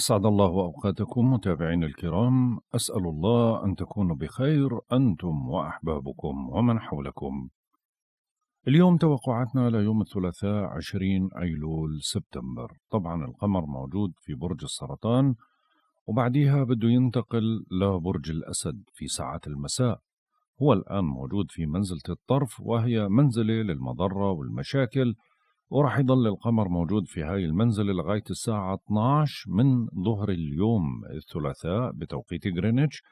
أسعد الله أوقاتكم متابعين الكرام أسأل الله أن تكونوا بخير أنتم وأحبابكم ومن حولكم اليوم توقعاتنا ليوم الثلاثاء 20 أيلول سبتمبر طبعا القمر موجود في برج السرطان وبعديها بده ينتقل لبرج الأسد في ساعات المساء هو الآن موجود في منزلة الطرف وهي منزلة للمضرة والمشاكل وراح يضل القمر موجود في هاي المنزلة لغاية الساعة 12 من ظهر اليوم الثلاثاء بتوقيت غرينتش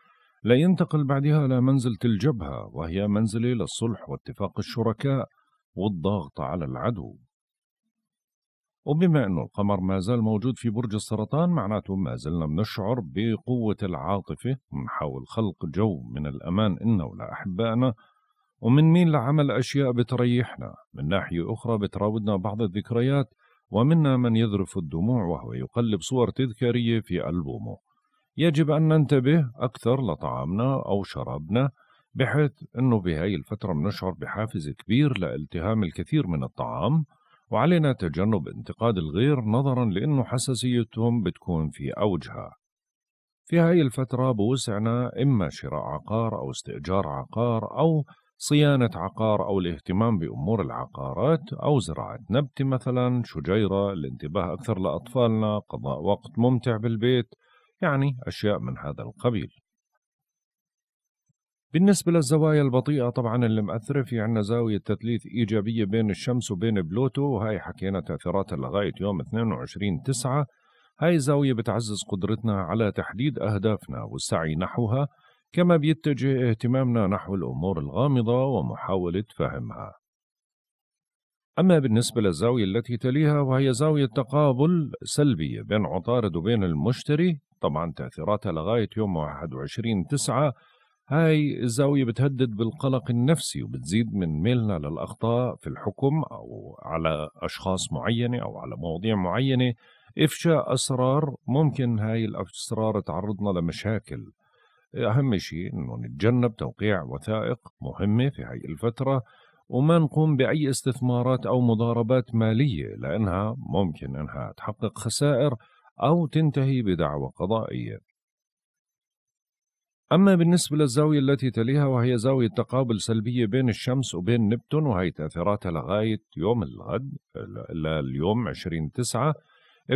لينتقل بعدها إلى منزلة الجبهة وهي منزلة للصلح واتفاق الشركاء والضغط على العدو وبما أنه القمر ما زال موجود في برج السرطان معناته ما زلنا بنشعر بقوة العاطفة ونحاول خلق جو من الأمان إنا ولأحبائنا ومن مين لعمل أشياء بتريحنا من ناحية أخرى بتراودنا بعض الذكريات ومنا من يذرف الدموع وهو يقلب صور تذكارية في ألبومه يجب أن ننتبه أكثر لطعامنا أو شرابنا بحيث أنه بهاي الفترة بنشعر بحافز كبير لالتهام الكثير من الطعام وعلينا تجنب انتقاد الغير نظرا لأنه حساسيتهم بتكون في أوجها في هاي الفترة بوسعنا إما شراء عقار أو استئجار عقار أو صيانة عقار أو الاهتمام بأمور العقارات أو زراعة نبتة مثلا شجيرة الانتباه أكثر لأطفالنا قضاء وقت ممتع بالبيت يعني أشياء من هذا القبيل بالنسبة للزوايا البطيئة طبعا اللي مأثرة في عنا زاوية تثليث إيجابية بين الشمس وبين بلوتو وهي حكينا تأثيراتها لغاية يوم 22 تسعة هاي الزاوية بتعزز قدرتنا على تحديد أهدافنا والسعي نحوها كما بيتجه اهتمامنا نحو الأمور الغامضة ومحاولة فهمها أما بالنسبة للزاوية التي تليها وهي زاوية تقابل سلبي بين عطارد وبين المشتري طبعا تأثيراتها لغاية يوم 21 9 هاي الزاوية بتهدد بالقلق النفسي وبتزيد من ميلنا للأخطاء في الحكم أو على أشخاص معينة أو على مواضيع معينة إفشاء أسرار ممكن هاي الأسرار تعرضنا لمشاكل أهم شيء أنه نتجنب توقيع وثائق مهمة في هاي الفترة وما نقوم بأي استثمارات أو مضاربات مالية لأنها ممكن أنها تحقق خسائر أو تنتهي بدعوى قضائية أما بالنسبة للزاوية التي تليها وهي زاوية تقابل سلبية بين الشمس وبين نبتون وهي تأثيراتها لغاية يوم الغد لليوم 20 تسعة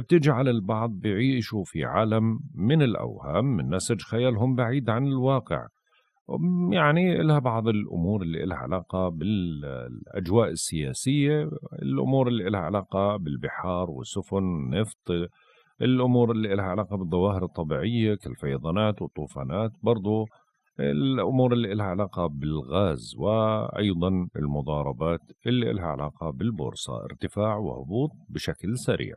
بتجعل البعض بيعيشوا في عالم من الأوهام من نسج خيالهم بعيد عن الواقع يعني لها بعض الأمور اللي لها علاقة بالأجواء السياسية الأمور اللي لها علاقة بالبحار والسفن النفط الأمور اللي لها علاقة بالظواهر الطبيعية كالفيضانات والطوفانات برضو الأمور اللي لها علاقة بالغاز وأيضا المضاربات اللي لها علاقة بالبورصة ارتفاع وهبوط بشكل سريع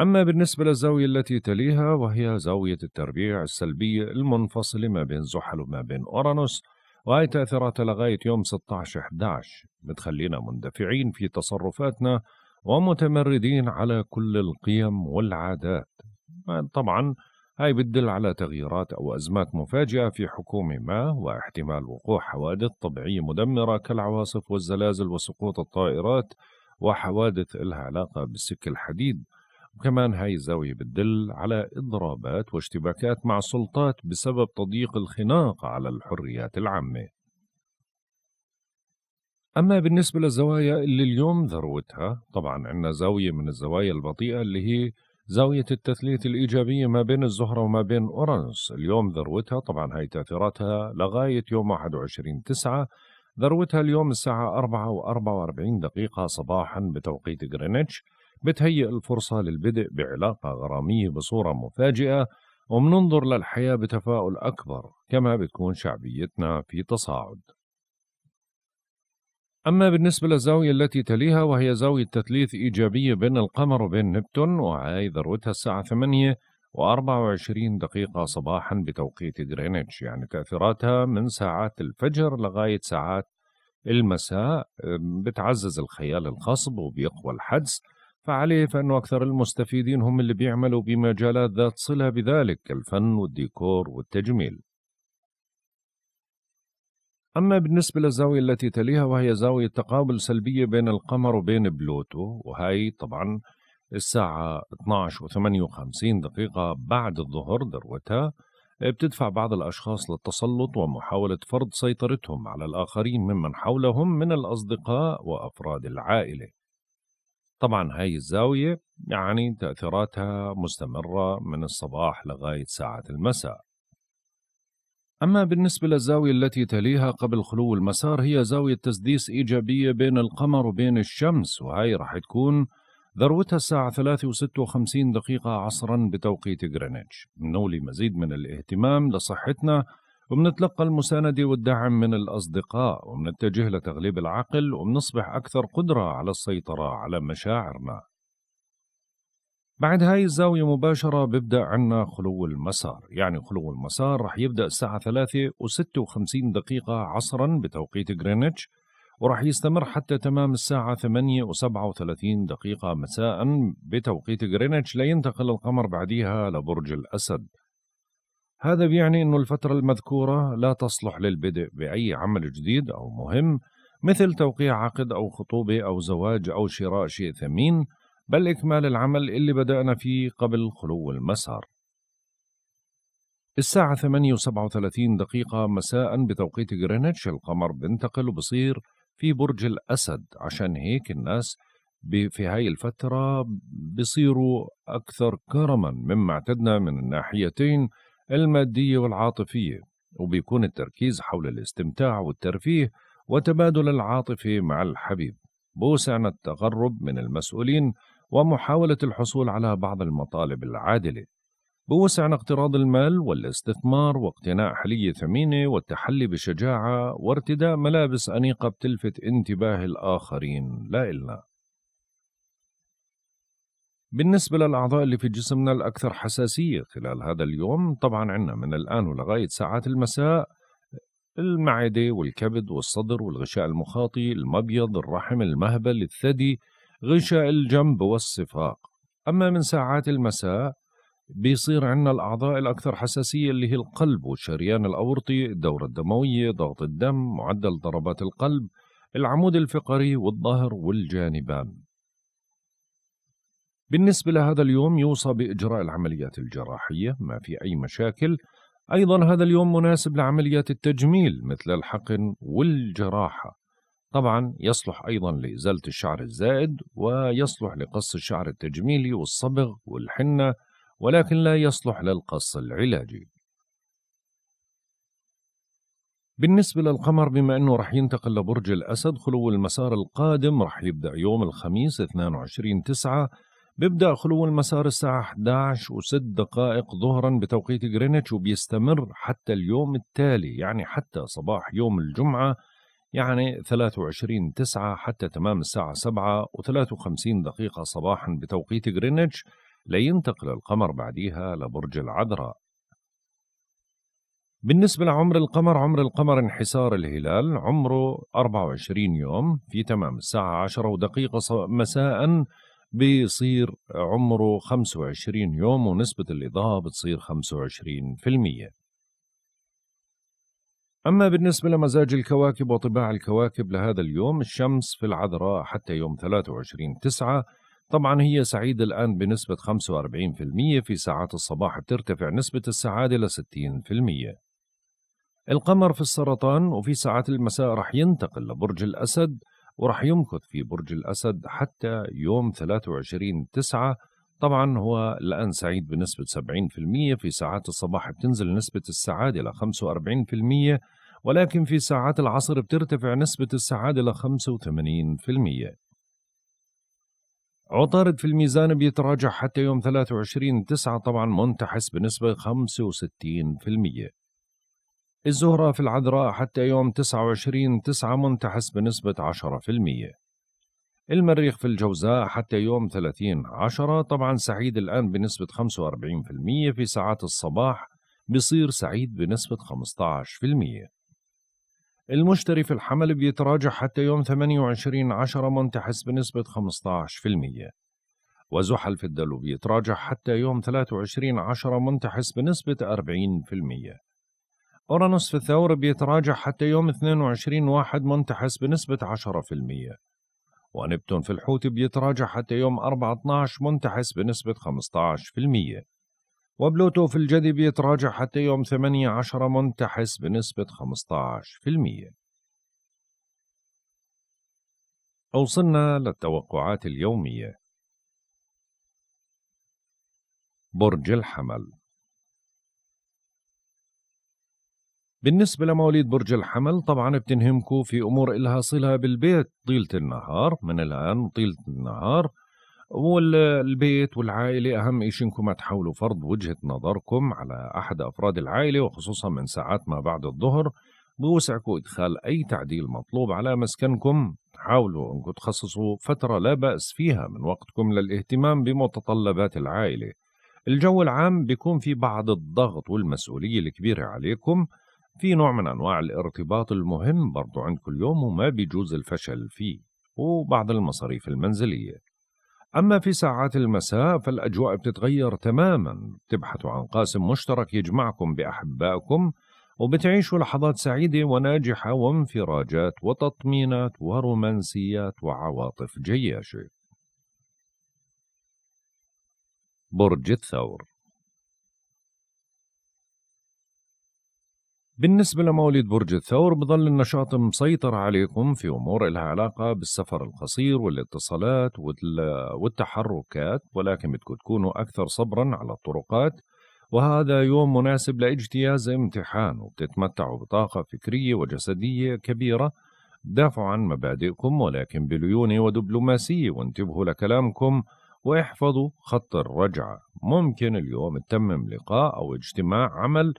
أما بالنسبة للزاوية التي تليها وهي زاوية التربيع السلبية المنفصلة ما بين زحل وما بين أورانوس وهي تأثيراتها لغاية يوم 16-11 بتخلينا مندفعين في تصرفاتنا ومتمردين على كل القيم والعادات طبعا هاي بتدل على تغييرات أو أزمات مفاجئة في حكومة ما واحتمال وقوع حوادث طبيعية مدمرة كالعواصف والزلازل وسقوط الطائرات وحوادث لها علاقة بالسك الحديد وكمان هاي الزاوية بتدل على إضرابات واشتباكات مع السلطات بسبب تضييق الخناق على الحريات العامة أما بالنسبة للزوايا اللي اليوم ذروتها طبعا عندنا زاوية من الزوايا البطيئة اللي هي زاوية التثليث الإيجابية ما بين الزهرة وما بين أورانوس اليوم ذروتها طبعا هاي تأثيراتها لغاية يوم 21 تسعة ذروتها اليوم الساعة 4 و 44 دقيقة صباحا بتوقيت غرينتش بتهيئ الفرصة للبدء بعلاقة غرامية بصورة مفاجئة ومننظر للحياة بتفاؤل أكبر كما بتكون شعبيتنا في تصاعد أما بالنسبة للزاوية التي تليها وهي زاوية تثليث إيجابية بين القمر وبين نبتون وهي ذروتها الساعة 8 و24 دقيقة صباحا بتوقيت جرينتش يعني تأثيراتها من ساعات الفجر لغاية ساعات المساء بتعزز الخيال الخصب وبيقوى الحدس فعليه فإنه أكثر المستفيدين هم اللي بيعملوا بمجالات ذات صلة بذلك كالفن والديكور والتجميل أما بالنسبة للزاوية التي تليها وهي زاوية تقابل سلبية بين القمر وبين بلوتو وهي طبعا الساعة 12 و 58 دقيقة بعد الظهر ذروتها بتدفع بعض الأشخاص للتسلط ومحاولة فرض سيطرتهم على الآخرين ممن حولهم من الأصدقاء وأفراد العائلة طبعا هاي الزاوية يعني تأثيراتها مستمرة من الصباح لغاية ساعة المساء أما بالنسبة للزاوية التي تليها قبل خلو المسار هي زاوية تسديس إيجابية بين القمر وبين الشمس وهي راح تكون ذروتها الساعة 3 و56 دقيقة عصرا بتوقيت غرينتش نولي مزيد من الاهتمام لصحتنا وبنتلقى المساندة والدعم من الأصدقاء وبنتجه لتغليب العقل وبنصبح أكثر قدرة على السيطرة على مشاعرنا بعد هاي الزاوية مباشرة ببدأ عنا خلو المسار يعني خلو المسار رح يبدأ الساعة 3 و56 دقيقة عصرا بتوقيت غرينتش ورح يستمر حتى تمام الساعة 8 و37 دقيقة مساء بتوقيت غرينتش لينتقل القمر بعديها لبرج الأسد هذا بيعني أن الفترة المذكورة لا تصلح للبدء بأي عمل جديد أو مهم مثل توقيع عقد أو خطوبة أو زواج أو شراء شيء ثمين بل إكمال العمل اللي بدأنا فيه قبل خلو المسار الساعة 8.37 دقيقة مساء بتوقيت غرينتش القمر بنتقل وبصير في برج الأسد عشان هيك الناس في هاي الفترة بصيروا أكثر كرما مما اعتدنا من الناحيتين المادية والعاطفية وبيكون التركيز حول الاستمتاع والترفيه وتبادل العاطفة مع الحبيب بوسعنا التغرب من المسؤولين ومحاولة الحصول على بعض المطالب العادلة بوسعنا اقتراض المال والاستثمار واقتناء حلية ثمينة والتحلي بشجاعة وارتداء ملابس أنيقة بتلفت انتباه الآخرين لا إلنا بالنسبة للأعضاء اللي في جسمنا الأكثر حساسية خلال هذا اليوم طبعا عندنا من الآن ولغاية ساعات المساء المعدة والكبد والصدر والغشاء المخاطي المبيض الرحم المهبل الثدي غشاء الجنب والصفاق أما من ساعات المساء بيصير عندنا الأعضاء الأكثر حساسية اللي هي القلب والشريان الأورطي الدورة الدموية ضغط الدم معدل ضربات القلب العمود الفقري والظهر والجانبان بالنسبة لهذا اليوم يوصى بإجراء العمليات الجراحية ما في أي مشاكل أيضا هذا اليوم مناسب لعمليات التجميل مثل الحقن والجراحة طبعا يصلح أيضا لإزالة الشعر الزائد ويصلح لقص الشعر التجميلي والصبغ والحنة ولكن لا يصلح للقص العلاجي بالنسبة للقمر بما أنه رح ينتقل لبرج الأسد خلو المسار القادم رح يبدأ يوم الخميس 22 9 بيبدأ خلو المسار الساعة 11 و6 دقائق ظهرا بتوقيت جرينتش وبيستمر حتى اليوم التالي يعني حتى صباح يوم الجمعة يعني 23 9 حتى تمام الساعة 7 و53 دقيقة صباحا بتوقيت جرينتش لينتقل القمر بعديها لبرج العذراء بالنسبة لعمر القمر عمر القمر انحسار الهلال عمره 24 يوم في تمام الساعة 10 ودقيقة مساء بيصير عمره 25 يوم ونسبة الإضاءة بتصير 25% أما بالنسبة لمزاج الكواكب وطباع الكواكب لهذا اليوم الشمس في العذراء حتى يوم 23 تسعة طبعا هي سعيدة الآن بنسبة 45% في ساعات الصباح بترتفع نسبة السعادة ل 60% القمر في السرطان وفي ساعات المساء رح ينتقل لبرج الأسد وراح يمكث في برج الأسد حتى يوم 23 تسعة طبعا هو الآن سعيد بنسبة 70% في ساعات الصباح بتنزل نسبة السعادة إلى 45% ولكن في ساعات العصر بترتفع نسبة السعادة إلى 85% عطارد في الميزان بيتراجع حتى يوم 23 تسعة طبعا منتحس بنسبة 65% الزهرة في العذراء حتى يوم 29 9 منتحس بنسبة 10% المريخ في الجوزاء حتى يوم 30 10 طبعا سعيد الآن بنسبة 45% في ساعات الصباح بصير سعيد بنسبة 15% المشتري في الحمل بيتراجع حتى يوم 28 10 منتحس بنسبة 15% وزحل في الدلو بيتراجع حتى يوم 23 10 منتحس بنسبة 40% أورانوس في الثور بيتراجع حتى يوم 22 واحد منتحس بنسبة 10% ونبتون في الحوت بيتراجع حتى يوم 4 12 منتحس بنسبة 15% وبلوتو في الجدي بيتراجع حتى يوم 8 10 منتحس بنسبة 15% وصلنا للتوقعات اليومية برج الحمل بالنسبة لمواليد برج الحمل طبعا بتنهمكوا في أمور إلها صلة بالبيت طيلة النهار من الآن طيلة النهار والبيت والعائلة أهم إشي إنكم ما تحاولوا فرض وجهة نظركم على أحد أفراد العائلة وخصوصا من ساعات ما بعد الظهر بوسعكم إدخال أي تعديل مطلوب على مسكنكم حاولوا أنكم تخصصوا فترة لا بأس فيها من وقتكم للاهتمام بمتطلبات العائلة الجو العام بيكون في بعض الضغط والمسؤولية الكبيرة عليكم في نوع من أنواع الارتباط المهم برضو عندكم اليوم وما بيجوز الفشل فيه وبعض المصاريف المنزلية أما في ساعات المساء فالأجواء بتتغير تماما بتبحثوا عن قاسم مشترك يجمعكم بأحبائكم وبتعيشوا لحظات سعيدة وناجحة وانفراجات وتطمينات ورومانسيات وعواطف جياشة برج الثور بالنسبة لمواليد برج الثور بظل النشاط مسيطر عليكم في أمور لها علاقة بالسفر القصير والاتصالات والتحركات ولكن بدكم تكونوا أكثر صبرا على الطرقات وهذا يوم مناسب لاجتياز امتحان وبتتمتعوا بطاقة فكرية وجسدية كبيرة دافعوا عن مبادئكم ولكن بليونة ودبلوماسية وانتبهوا لكلامكم واحفظوا خط الرجعة ممكن اليوم تتمم لقاء أو اجتماع عمل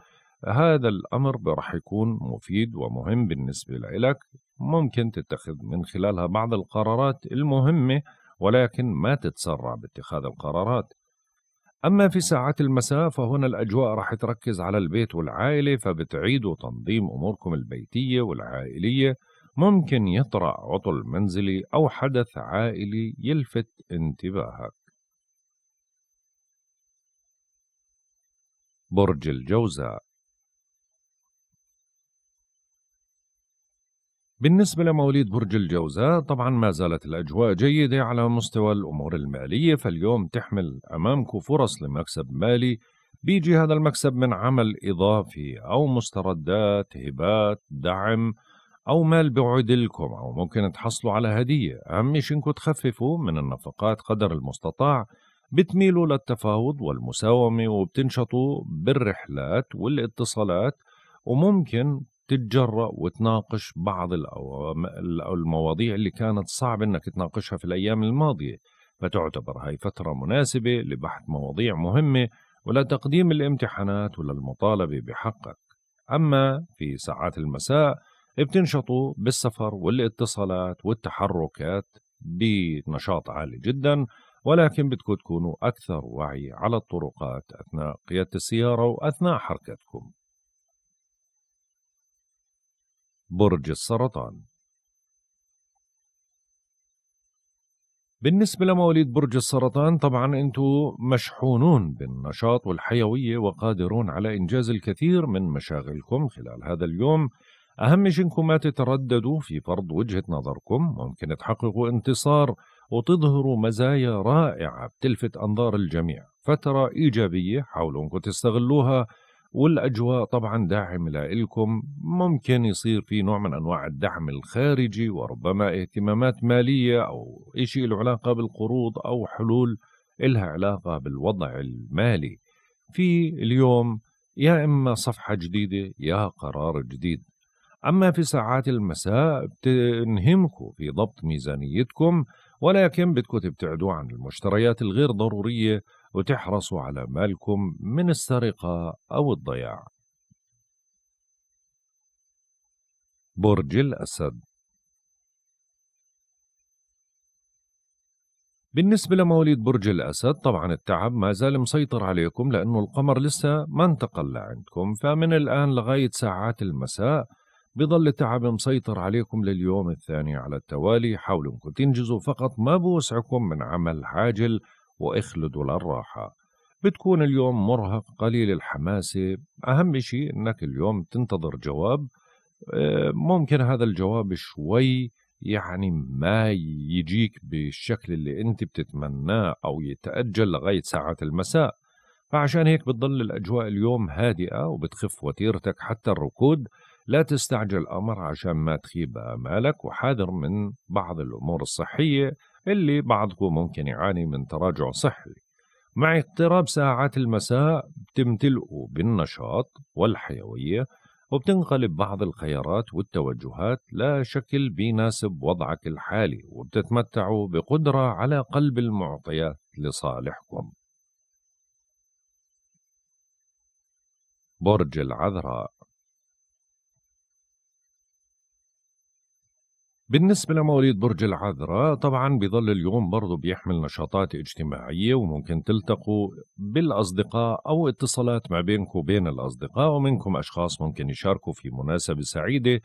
هذا الأمر راح يكون مفيد ومهم بالنسبة لك ممكن تتخذ من خلالها بعض القرارات المهمة ولكن ما تتسرع باتخاذ القرارات أما في ساعات المساء فهنا الأجواء راح تركز على البيت والعائلة فبتعيدوا تنظيم أموركم البيتية والعائلية ممكن يطرأ عطل منزلي أو حدث عائلي يلفت انتباهك برج الجوزاء بالنسبة لمواليد برج الجوزاء طبعا ما زالت الأجواء جيدة على مستوى الأمور المالية فاليوم تحمل أمامكم فرص لمكسب مالي بيجي هذا المكسب من عمل إضافي أو مستردات هبات دعم أو مال بعد لكم أو ممكن تحصلوا على هدية أهم شيء إنكم تخففوا من النفقات قدر المستطاع بتميلوا للتفاوض والمساومة وبتنشطوا بالرحلات والاتصالات وممكن تتجرأ وتناقش بعض المواضيع اللي كانت صعب انك تناقشها في الايام الماضيه فتعتبر هاي فتره مناسبه لبحث مواضيع مهمه ولتقديم الامتحانات وللمطالبه بحقك اما في ساعات المساء بتنشطوا بالسفر والاتصالات والتحركات بنشاط عالي جدا ولكن بدكم تكونوا أكثر وعي على الطرقات أثناء قيادة السيارة وأثناء حركتكم برج السرطان بالنسبة لمواليد برج السرطان طبعا انتم مشحونون بالنشاط والحيوية وقادرون على انجاز الكثير من مشاغلكم خلال هذا اليوم اهم شيء انكم ما تترددوا في فرض وجهة نظركم ممكن تحققوا انتصار وتظهروا مزايا رائعة بتلفت انظار الجميع فترة ايجابية حاولوا انكم تستغلوها والاجواء طبعا داعم لكم ممكن يصير في نوع من انواع الدعم الخارجي وربما اهتمامات ماليه او شيء له علاقه بالقروض او حلول إلها علاقه بالوضع المالي في اليوم يا اما صفحه جديده يا قرار جديد اما في ساعات المساء بتنهمكم في ضبط ميزانيتكم ولكن بدكم تبتعدوا عن المشتريات الغير ضروريه وتحرصوا على مالكم من السرقة أو الضياع برج الأسد بالنسبة لمواليد برج الأسد طبعا التعب ما زال مسيطر عليكم لأنه القمر لسه ما انتقل لعندكم فمن الآن لغاية ساعات المساء بظل التعب مسيطر عليكم لليوم الثاني على التوالي حاولوا انكم تنجزوا فقط ما بوسعكم من عمل عاجل واخلدوا للراحة بتكون اليوم مرهق قليل الحماسة أهم شيء أنك اليوم تنتظر جواب آه، ممكن هذا الجواب شوي يعني ما يجيك بالشكل اللي انت بتتمناه او يتأجل لغاية ساعة المساء فعشان هيك بتضل الاجواء اليوم هادئة وبتخف وتيرتك حتى الركود لا تستعجل الامر عشان ما تخيب امالك وحاذر من بعض الامور الصحية اللي بعضكم ممكن يعاني من تراجع صحي مع اقتراب ساعات المساء بتمتلئوا بالنشاط والحيوية وبتنقلب بعض الخيارات والتوجهات لا شكل بيناسب وضعك الحالي وبتتمتعوا بقدرة على قلب المعطيات لصالحكم برج العذراء بالنسبة لمواليد برج العذراء طبعا بيظل اليوم برضه بيحمل نشاطات اجتماعية وممكن تلتقوا بالأصدقاء أو اتصالات ما بينكم وبين الأصدقاء ومنكم أشخاص ممكن يشاركوا في مناسبة سعيدة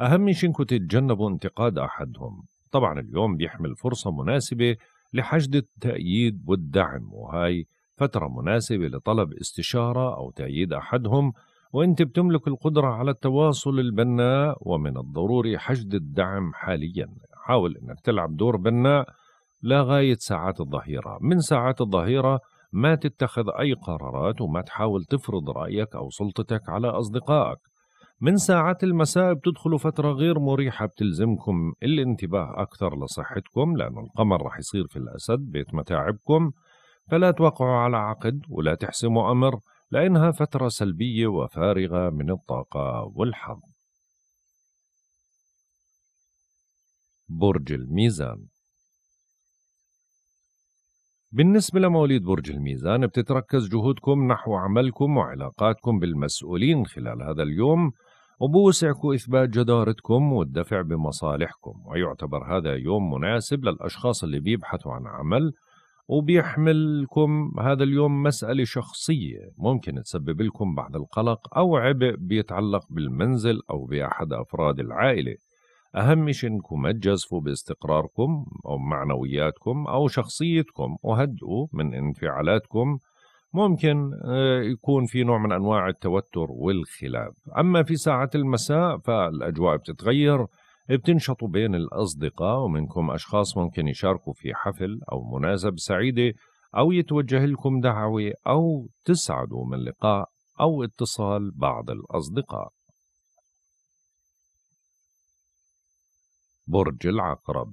أهم شيء إنكم تتجنبوا انتقاد أحدهم طبعا اليوم بيحمل فرصة مناسبة لحشد التأييد والدعم وهاي فترة مناسبة لطلب استشارة أو تأييد أحدهم وانت بتملك القدرة على التواصل البناء ومن الضروري حشد الدعم حاليا حاول انك تلعب دور بناء لغاية ساعات الظهيرة من ساعات الظهيرة ما تتخذ أي قرارات وما تحاول تفرض رأيك أو سلطتك على أصدقائك من ساعات المساء بتدخلوا فترة غير مريحة بتلزمكم الانتباه أكثر لصحتكم لأن القمر رح يصير في الأسد بيت متاعبكم فلا توقعوا على عقد ولا تحسموا أمر لأنها فترة سلبية وفارغة من الطاقة والحظ. برج الميزان بالنسبة لمواليد برج الميزان بتتركز جهودكم نحو عملكم وعلاقاتكم بالمسؤولين خلال هذا اليوم وبوسعكم إثبات جدارتكم والدفع بمصالحكم ويعتبر هذا يوم مناسب للأشخاص اللي بيبحثوا عن عمل وبيحملكم هذا اليوم مسألة شخصية ممكن تسبب لكم بعض القلق أو عبء بيتعلق بالمنزل أو بأحد أفراد العائلة أهم شيء إنكم ما تجازفوا باستقراركم أو معنوياتكم أو شخصيتكم وهدئوا من انفعالاتكم ممكن آه، يكون في نوع من أنواع التوتر والخلاف أما في ساعة المساء فالأجواء بتتغير بتنشطوا بين الأصدقاء ومنكم أشخاص ممكن يشاركوا في حفل أو مناسبة سعيدة أو يتوجه لكم دعوة أو تسعدوا من لقاء أو اتصال بعض الأصدقاء برج العقرب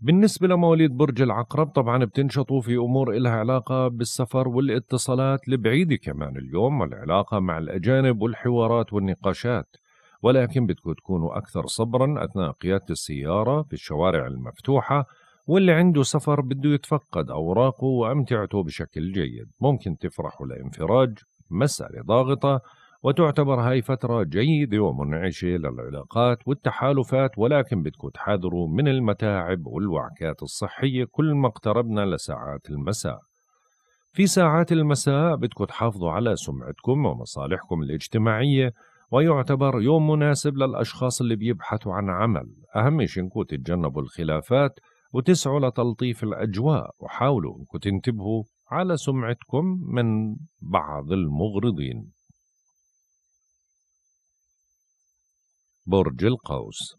بالنسبة لمواليد برج العقرب طبعا بتنشطوا في أمور إلها علاقة بالسفر والاتصالات البعيدة كمان اليوم والعلاقة مع الأجانب والحوارات والنقاشات ولكن بدكم تكونوا أكثر صبرا أثناء قيادة السيارة في الشوارع المفتوحة واللي عنده سفر بده يتفقد أوراقه وأمتعته بشكل جيد ممكن تفرحوا لانفراج مسألة ضاغطة وتعتبر هاي فترة جيدة ومنعشة للعلاقات والتحالفات ولكن بدكم تحذروا من المتاعب والوعكات الصحية كل ما اقتربنا لساعات المساء في ساعات المساء بدكم تحافظوا على سمعتكم ومصالحكم الاجتماعية ويعتبر يوم مناسب للأشخاص اللي بيبحثوا عن عمل أهم شيء انكم تتجنبوا الخلافات وتسعوا لتلطيف الأجواء وحاولوا انكم تنتبهوا على سمعتكم من بعض المغرضين برج القوس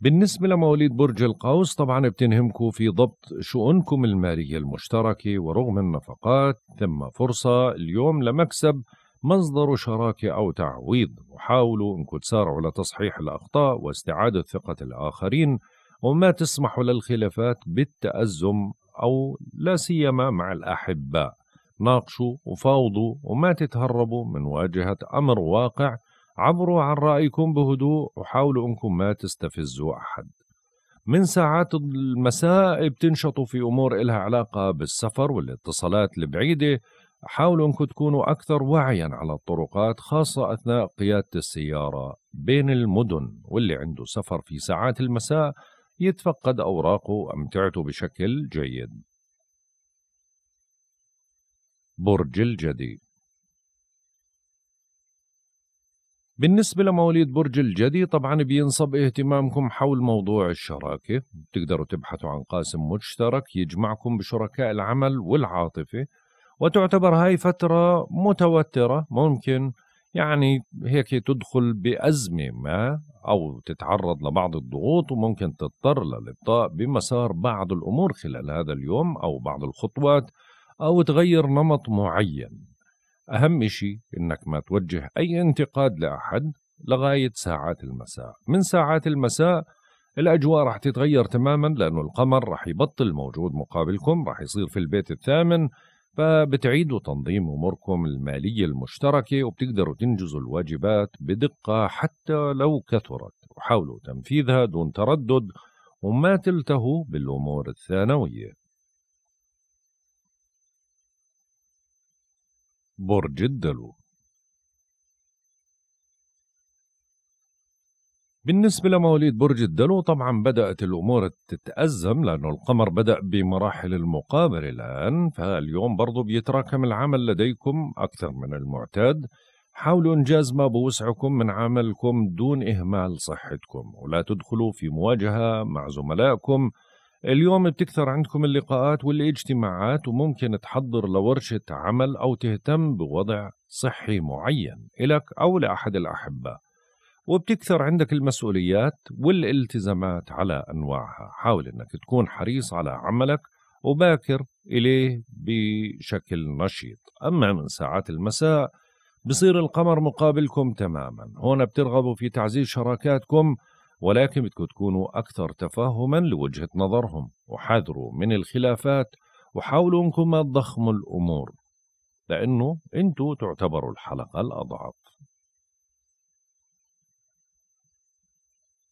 بالنسبة لمواليد برج القوس طبعا بتنهمكم في ضبط شؤونكم المالية المشتركة ورغم النفقات ثم فرصة اليوم لمكسب مصدر شراكة أو تعويض وحاولوا أنكم تسارعوا لتصحيح الأخطاء واستعادة ثقة الآخرين وما تسمحوا للخلافات بالتأزم أو لا سيما مع الأحباء ناقشوا وفاوضوا وما تتهربوا من واجهة أمر واقع عبروا عن رأيكم بهدوء وحاولوا أنكم ما تستفزوا أحد من ساعات المساء بتنشطوا في أمور إلها علاقة بالسفر والاتصالات البعيدة حاولوا أنكم تكونوا أكثر وعيا على الطرقات خاصة أثناء قيادة السيارة بين المدن واللي عنده سفر في ساعات المساء يتفقد أوراقه وأمتعته بشكل جيد برج الجدي بالنسبة لمواليد برج الجدي طبعا بينصب اهتمامكم حول موضوع الشراكة بتقدروا تبحثوا عن قاسم مشترك يجمعكم بشركاء العمل والعاطفة وتعتبر هاي فترة متوترة ممكن يعني هيك تدخل بأزمة ما أو تتعرض لبعض الضغوط وممكن تضطر للإبطاء بمسار بعض الأمور خلال هذا اليوم أو بعض الخطوات أو تغير نمط معين أهم شيء إنك ما توجه أي انتقاد لأحد لغاية ساعات المساء من ساعات المساء الأجواء رح تتغير تماما لأنه القمر رح يبطل موجود مقابلكم رح يصير في البيت الثامن فبتعيدوا تنظيم أموركم المالية المشتركة وبتقدروا تنجزوا الواجبات بدقة حتى لو كثرت وحاولوا تنفيذها دون تردد وما تلتهوا بالأمور الثانوية برج الدلو بالنسبة لمواليد برج الدلو طبعا بدأت الأمور تتأزم لأنه القمر بدأ بمراحل المقابلة الآن فاليوم برضو بيتراكم العمل لديكم أكثر من المعتاد حاولوا إنجاز ما بوسعكم من عملكم دون إهمال صحتكم ولا تدخلوا في مواجهة مع زملائكم اليوم بتكثر عندكم اللقاءات والاجتماعات وممكن تحضر لورشة عمل أو تهتم بوضع صحي معين إلك أو لأحد الأحبة وبتكثر عندك المسؤوليات والالتزامات على أنواعها حاول أنك تكون حريص على عملك وباكر إليه بشكل نشيط أما من ساعات المساء بصير القمر مقابلكم تماما هون بترغبوا في تعزيز شراكاتكم ولكن بدكم تكونوا أكثر تفهما لوجهة نظرهم وحذروا من الخلافات وحاولوا انكم ما تضخموا الأمور لأنه انتوا تعتبروا الحلقة الأضعف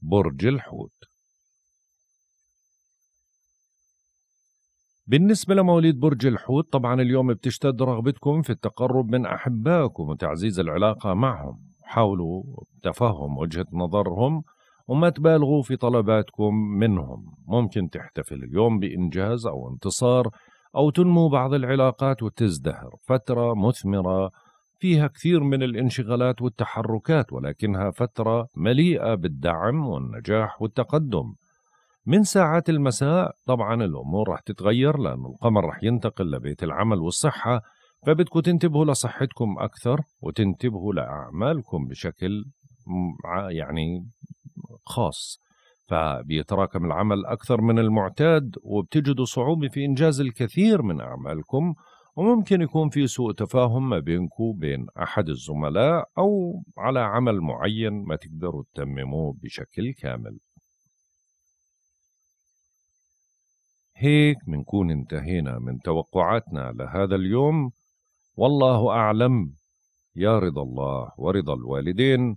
برج الحوت بالنسبة لمواليد برج الحوت طبعا اليوم بتشتد رغبتكم في التقرب من أحبائكم وتعزيز العلاقة معهم حاولوا تفهم وجهة نظرهم وما تبالغوا في طلباتكم منهم ممكن تحتفل اليوم بإنجاز أو انتصار أو تنمو بعض العلاقات وتزدهر فترة مثمرة فيها كثير من الانشغالات والتحركات ولكنها فترة مليئة بالدعم والنجاح والتقدم من ساعات المساء طبعا الأمور رح تتغير لأن القمر رح ينتقل لبيت العمل والصحة فبدكم تنتبهوا لصحتكم أكثر وتنتبهوا لأعمالكم بشكل يعني خاص فبيتراكم العمل أكثر من المعتاد وبتجدوا صعوبة في إنجاز الكثير من أعمالكم وممكن يكون في سوء تفاهم ما بينكم وبين أحد الزملاء أو على عمل معين ما تقدروا تتمموه بشكل كامل هيك منكون انتهينا من توقعاتنا لهذا اليوم والله أعلم يا رضا الله ورضا الوالدين